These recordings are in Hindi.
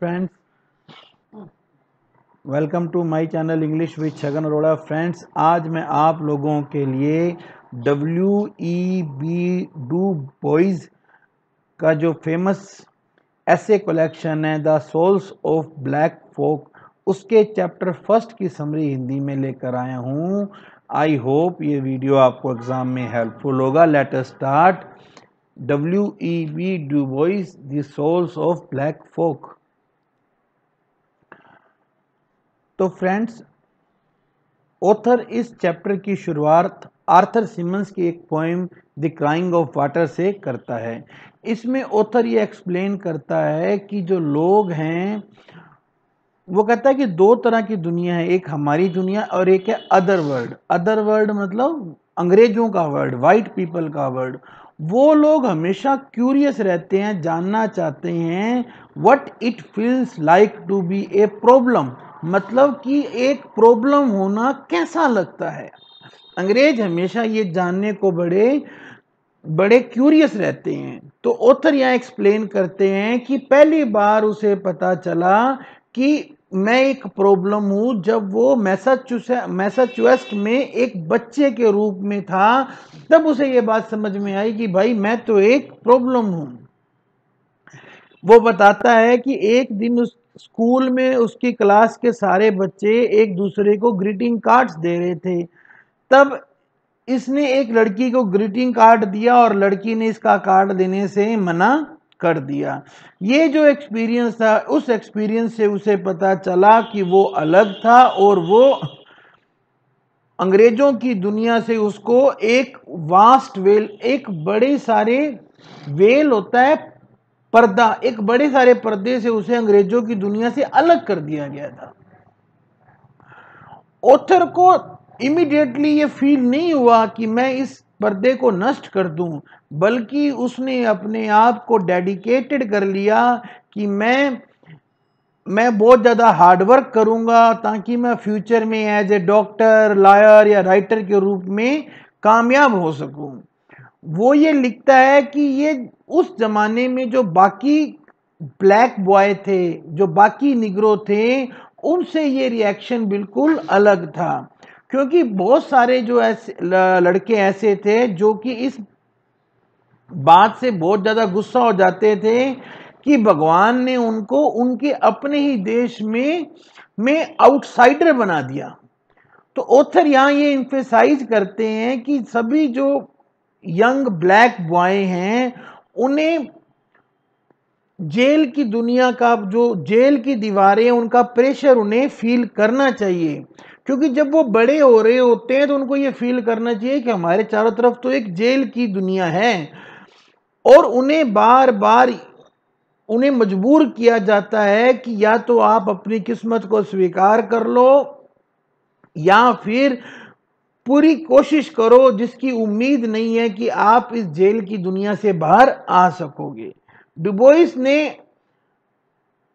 friends welcome to my channel English with Chhagan Arora friends आज मैं आप लोगों के लिए W E B Du Bois का जो फेमस ऐसे कलेक्शन है the Souls of Black Folk उसके चैप्टर फर्स्ट की समरी हिंदी में लेकर आया हूँ आई होप ये वीडियो आपको एग्ज़ाम में हेल्पफुल होगा let us start W E B Du Bois, the Souls of Black Folk तो फ्रेंड्स ऑथर इस चैप्टर की शुरुआत आर्थर सिमंस की एक poem the crying of water से करता है इसमें ऑथर ये एक्सप्लेन करता है कि जो लोग हैं वो कहता है कि दो तरह की दुनिया है एक हमारी दुनिया और एक है अदर वर्ल्ड अदर वर्ल्ड मतलब अंग्रेजों का वर्ड वाइट पीपल का वर्ड वो लोग हमेशा क्यूरियस रहते हैं जानना चाहते हैं what it feels like to be a problem मतलब कि एक प्रॉब्लम होना कैसा लगता है अंग्रेज हमेशा ये जानने को बड़े बड़े क्यूरियस रहते हैं तो ऑथर यहाँ एक्सप्लेन करते हैं कि पहली बार उसे पता चला कि मैं एक प्रॉब्लम हूँ जब वो मैसाचुसे मैसाचुएस्ट में एक बच्चे के रूप में था तब उसे ये बात समझ में आई कि भाई मैं तो एक प्रॉब्लम हूँ वो बताता है कि एक दिन उस स्कूल में उसकी क्लास के सारे बच्चे एक दूसरे को ग्रीटिंग कार्ड्स दे रहे थे तब इसने एक लड़की को ग्रीटिंग कार्ड दिया और लड़की ने इसका कार्ड देने से मना कर दिया ये जो एक्सपीरियंस था उस एक्सपीरियंस से उसे पता चला कि वो अलग था और वो अंग्रेजों की दुनिया से उसको एक वास्ट वेल एक बड़े सारे वेल होता है पर्दा एक बड़े सारे पर्दे से उसे अंग्रेजों की दुनिया से अलग कर दिया गया था ऑथर को इमिडिएटली ये फील नहीं हुआ कि मैं इस पर्दे को नष्ट कर दूं बल्कि उसने अपने आप को डेडिकेटेड कर लिया कि मैं मैं बहुत ज़्यादा हार्डवर्क करूँगा ताकि मैं फ्यूचर में एज ए डॉक्टर लायर या राइटर के रूप में कामयाब हो सकूँ वो ये लिखता है कि ये उस ज़माने में जो बाकी ब्लैक बॉय थे जो बाकी निगरों थे उनसे ये रिएक्शन बिल्कुल अलग था क्योंकि बहुत सारे जो ऐसे लड़के ऐसे थे जो कि इस बात से बहुत ज़्यादा गुस्सा हो जाते थे कि भगवान ने उनको उनके अपने ही देश में में आउटसाइडर बना दिया तो ऑथर यहाँ ये इंफेसाइज करते हैं कि सभी जो यंग ब्लैक बॉय हैं उन्हें जेल की दुनिया का जो जेल की दीवारें उनका प्रेशर उन्हें फील करना चाहिए क्योंकि जब वो बड़े हो रहे होते हैं तो उनको ये फील करना चाहिए कि हमारे चारों तरफ तो एक जेल की दुनिया है और उन्हें बार बार उन्हें मजबूर किया जाता है कि या तो आप अपनी किस्मत को स्वीकार कर लो या फिर पूरी कोशिश करो जिसकी उम्मीद नहीं है कि आप इस जेल की दुनिया से बाहर आ सकोगे डुबोइस ने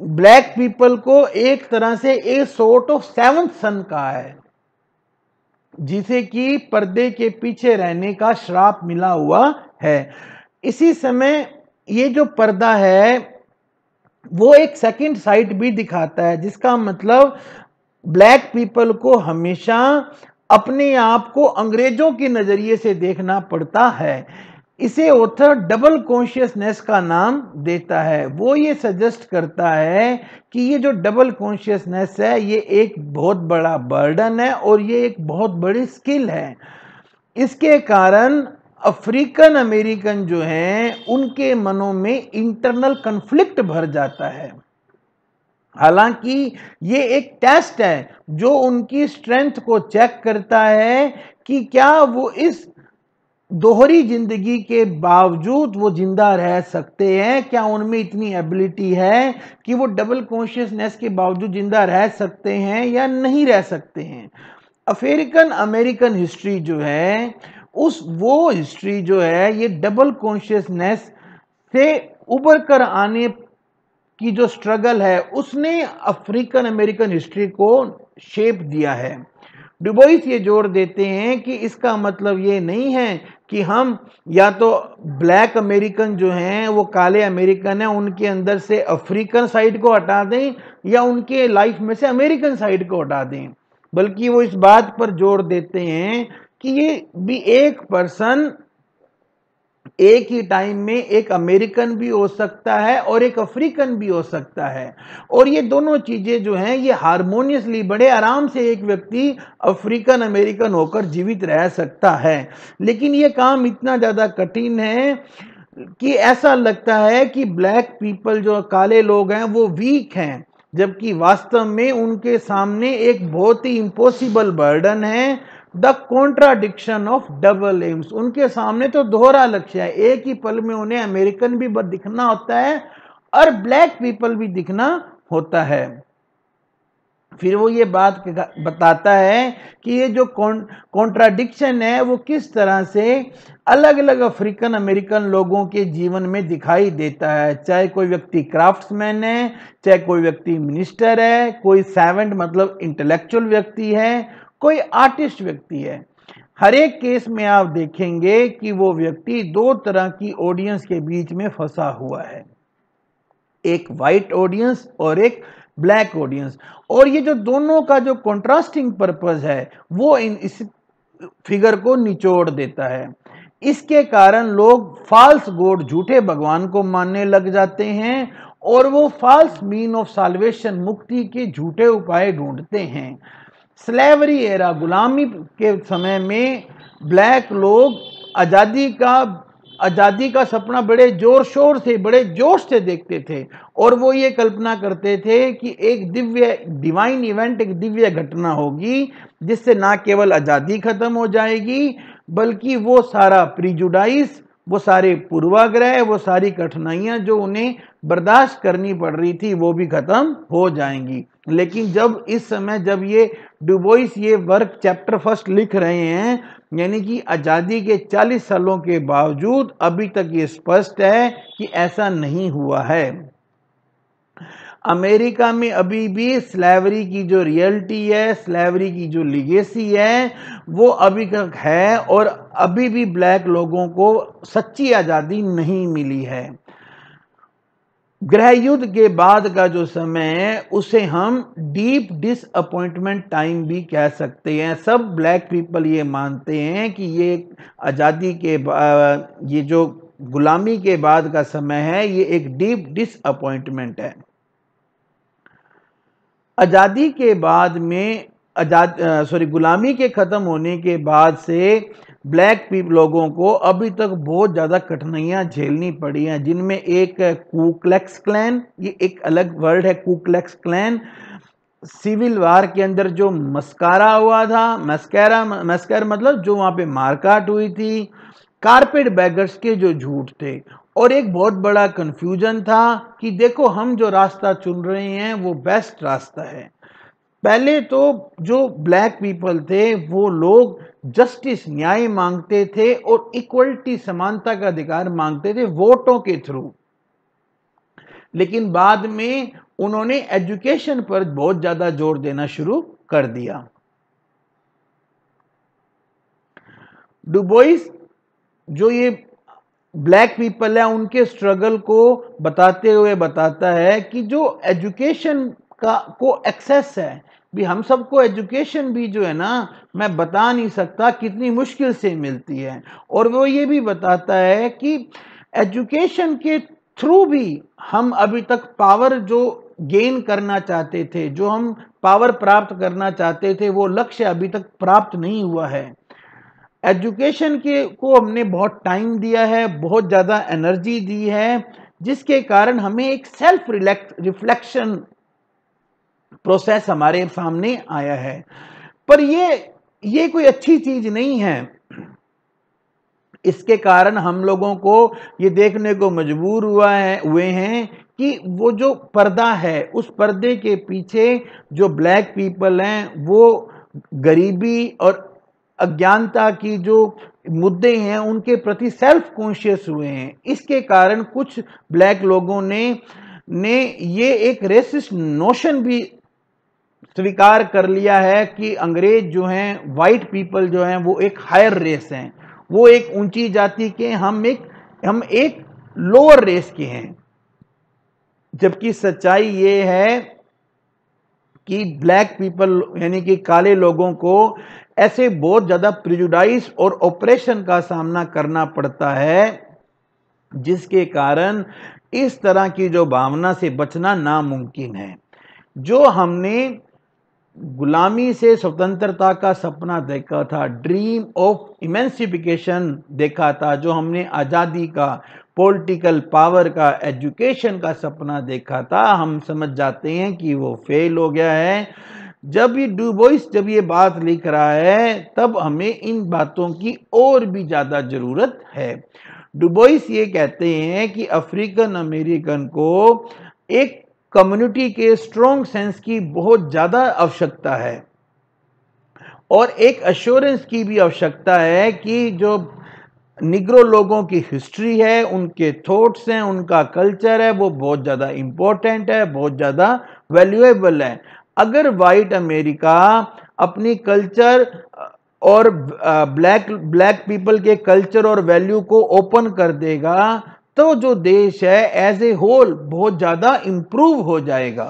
ब्लैक पीपल को एक तरह से a sort of seventh son कहा है जिसे कि पर्दे के पीछे रहने का श्राप मिला हुआ है इसी समय ये जो पर्दा है वो एक सेकंड साइट भी दिखाता है जिसका मतलब ब्लैक पीपल को हमेशा अपने आप को अंग्रेजों के नज़रिए से देखना पड़ता है इसे ऑथर डबल कॉन्शियसनेस का नाम देता है वो ये सजेस्ट करता है कि ये जो डबल कॉन्शियसनेस है ये एक बहुत बड़ा बर्डन है और ये एक बहुत बड़ी स्किल है इसके कारण अफ्रीकन अमेरिकन जो हैं उनके मनों में इंटरनल कन्फ्लिक्ट भर जाता है हालांकि ये एक टेस्ट है जो उनकी स्ट्रेंथ को चेक करता है कि क्या वो इस दोहरी जिंदगी के बावजूद वो जिंदा रह सकते हैं क्या उनमें इतनी एबिलिटी है कि वो डबल कॉन्शियसनेस के बावजूद जिंदा रह सकते हैं या नहीं रह सकते हैं अफ्रीकन अमेरिकन हिस्ट्री जो है उस वो हिस्ट्री जो है ये डबल कॉन्शियसनेस से उबर कर आने की जो स्ट्रगल है उसने अफ्रीकन अमेरिकन हिस्ट्री को शेप दिया है डुबोइस ये जोड़ देते हैं कि इसका मतलब ये नहीं है कि हम या तो ब्लैक अमेरिकन जो हैं वो काले अमेरिकन हैं उनके अंदर से अफ्रीकन साइड को हटा दें या उनके लाइफ में से अमेरिकन साइड को हटा दें बल्कि वो इस बात पर जोर देते हैं कि ये भी एक पर्सन एक ही टाइम में एक अमेरिकन भी हो सकता है और एक अफ्रीकन भी हो सकता है और ये दोनों चीज़ें जो हैं ये हारमोनियसली बड़े आराम से एक व्यक्ति अफ्रीकन अमेरिकन होकर जीवित रह सकता है लेकिन ये काम इतना ज़्यादा कठिन है कि ऐसा लगता है कि ब्लैक पीपल जो काले लोग हैं वो वीक हैं जबकि वास्तव में उनके सामने एक बहुत ही इम्पॉसिबल बर्डन है the contradiction of double aims उनके सामने तो दोहरा लक्ष्य है एक ही पल में उन्हें अमेरिकन भी दिखना होता है और ब्लैक पीपल भी दिखना होता है फिर वो ये बात बताता है कि ये जो कॉन्ट्राडिक्शन है वो किस तरह से अलग अलग अफ्रीकन अमेरिकन लोगों के जीवन में दिखाई देता है चाहे कोई व्यक्ति क्राफ्ट्समैन है चाहे कोई व्यक्ति मिनिस्टर है कोई सेवेंट मतलब इंटेलेक्चुअल व्यक्ति है कोई आर्टिस्ट व्यक्ति है हर एक केस में आप देखेंगे कि वो व्यक्ति दो तरह की ऑडियंस के बीच में फंसा हुआ है एक वाइट ऑडियंस और एक ब्लैक ऑडियंस और ये जो दोनों का जो कॉन्ट्रास्टिंग पर्पस है वो इन इस फिगर को निचोड़ देता है इसके कारण लोग फाल्स गोड झूठे भगवान को मानने लग जाते हैं और वो फाल्स मीन ऑफ साल्वेशन मुक्ति के झूठे उपाय ढूंढते हैं स्लेवरी एरा गुलामी के समय में ब्लैक लोग आज़ादी का आज़ादी का सपना बड़े जोर शोर से बड़े जोश से देखते थे और वो ये कल्पना करते थे कि एक दिव्य डिवाइन इवेंट एक दिव्य घटना होगी जिससे ना केवल आज़ादी खत्म हो जाएगी बल्कि वो सारा प्रिजुडाइस वो सारे पूर्वाग्रह वो सारी कठिनाइयाँ जो उन्हें बर्दाश्त करनी पड़ रही थी वो भी खत्म हो जाएंगी लेकिन जब इस समय जब ये डुबोइस ये वर्क चैप्टर फर्स्ट लिख रहे हैं यानी कि आज़ादी के 40 सालों के बावजूद अभी तक ये स्पष्ट है कि ऐसा नहीं हुआ है अमेरिका में अभी भी स्लेवरी की जो रियलिटी है स्लेवरी की जो लिगेसी है वो अभी तक है और अभी भी ब्लैक लोगों को सच्ची आज़ादी नहीं मिली है ग्रह युद्ध के बाद का जो समय है उसे हम डीप डिसअपॉइंटमेंट टाइम भी कह सकते हैं सब ब्लैक पीपल ये मानते हैं कि ये आज़ादी के ये जो गुलामी के बाद का समय है ये एक डीप डिसअपॉइंटमेंट है आज़ादी के बाद में आजाद सॉरी गुलामी के ख़त्म होने के बाद से ब्लैक पीप लोगों को अभी तक बहुत ज़्यादा कठिनाइयाँ झेलनी पड़ी हैं जिनमें एक है क्लैन ये एक अलग वर्ड है कूक्लेक्स क्लैन सिविल वार के अंदर जो मस्कारा हुआ था मस्कारा मस्कर मतलब जो वहाँ पे मारकाट हुई थी कारपेट बैगर्स के जो झूठ थे और एक बहुत बड़ा कन्फ्यूजन था कि देखो हम जो रास्ता चुन रहे हैं वो बेस्ट रास्ता है पहले तो जो ब्लैक पीपल थे वो लोग जस्टिस न्याय मांगते थे और इक्वलिटी समानता का अधिकार मांगते थे वोटों के थ्रू लेकिन बाद में उन्होंने एजुकेशन पर बहुत ज्यादा जोर देना शुरू कर दिया डुबोइस जो ये ब्लैक पीपल है उनके स्ट्रगल को बताते हुए बताता है कि जो एजुकेशन का को एक्सेस है भी हम सबको एजुकेशन भी जो है ना मैं बता नहीं सकता कितनी मुश्किल से मिलती है और वो ये भी बताता है कि एजुकेशन के थ्रू भी हम अभी तक पावर जो गेन करना चाहते थे जो हम पावर प्राप्त करना चाहते थे वो लक्ष्य अभी तक प्राप्त नहीं हुआ है एजुकेशन के को हमने बहुत टाइम दिया है बहुत ज़्यादा एनर्जी दी है जिसके कारण हमें एक सेल्फ रिफ्लेक्शन प्रोसेस हमारे सामने आया है पर ये ये कोई अच्छी चीज नहीं है इसके कारण हम लोगों को ये देखने को मजबूर हुआ है हुए हैं कि वो जो पर्दा है उस पर्दे के पीछे जो ब्लैक पीपल हैं वो गरीबी और अज्ञानता की जो मुद्दे हैं उनके प्रति सेल्फ कॉन्शियस हुए हैं इसके कारण कुछ ब्लैक लोगों ने ने ये एक रेसिस्ट नोशन भी स्वीकार कर लिया है कि अंग्रेज जो हैं वाइट पीपल जो हैं वो एक हायर रेस हैं वो एक ऊंची जाति के हम एक हम एक लोअर रेस के हैं जबकि सच्चाई ये है कि ब्लैक पीपल यानी कि काले लोगों को ऐसे बहुत ज़्यादा प्रिजुडाइज और ऑपरेशन का सामना करना पड़ता है जिसके कारण इस तरह की जो भावना से बचना नामुमकिन है जो हमने गुलामी से स्वतंत्रता का सपना देखा था ड्रीम ऑफ इमेंसिफिकेशन देखा था जो हमने आज़ादी का पॉलिटिकल पावर का एजुकेशन का सपना देखा था हम समझ जाते हैं कि वो फेल हो गया है जब ये डूबोइस जब ये बात लिख रहा है तब हमें इन बातों की और भी ज़्यादा ज़रूरत है डुबोइस ये कहते हैं कि अफ्रीकन अमेरिकन को एक कम्युनिटी के स्ट्रॉन्ग सेंस की बहुत ज़्यादा आवश्यकता है और एक अश्योरेंस की भी आवश्यकता है कि जो निग्रो लोगों की हिस्ट्री है उनके थॉट्स हैं उनका कल्चर है वो बहुत ज़्यादा इम्पोर्टेंट है बहुत ज़्यादा वैल्यूएबल है अगर वाइट अमेरिका अपनी कल्चर और ब्लैक ब्लैक पीपल के कल्चर और वैल्यू को ओपन कर देगा तो जो देश है एज ए होल बहुत ज़्यादा इंप्रूव हो जाएगा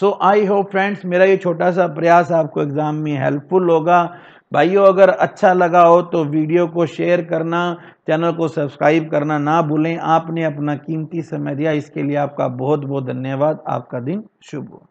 सो आई होप फ्रेंड्स मेरा ये छोटा सा प्रयास आपको एग्ज़ाम में हेल्पफुल होगा भाइयों अगर अच्छा लगा हो तो वीडियो को शेयर करना चैनल को सब्सक्राइब करना ना भूलें आपने अपना कीमती समय दिया इसके लिए आपका बहुत बहुत धन्यवाद आपका दिन शुभ हो